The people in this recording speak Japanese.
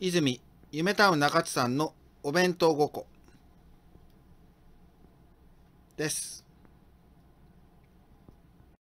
泉夢タウン中津さんのお弁当5個です。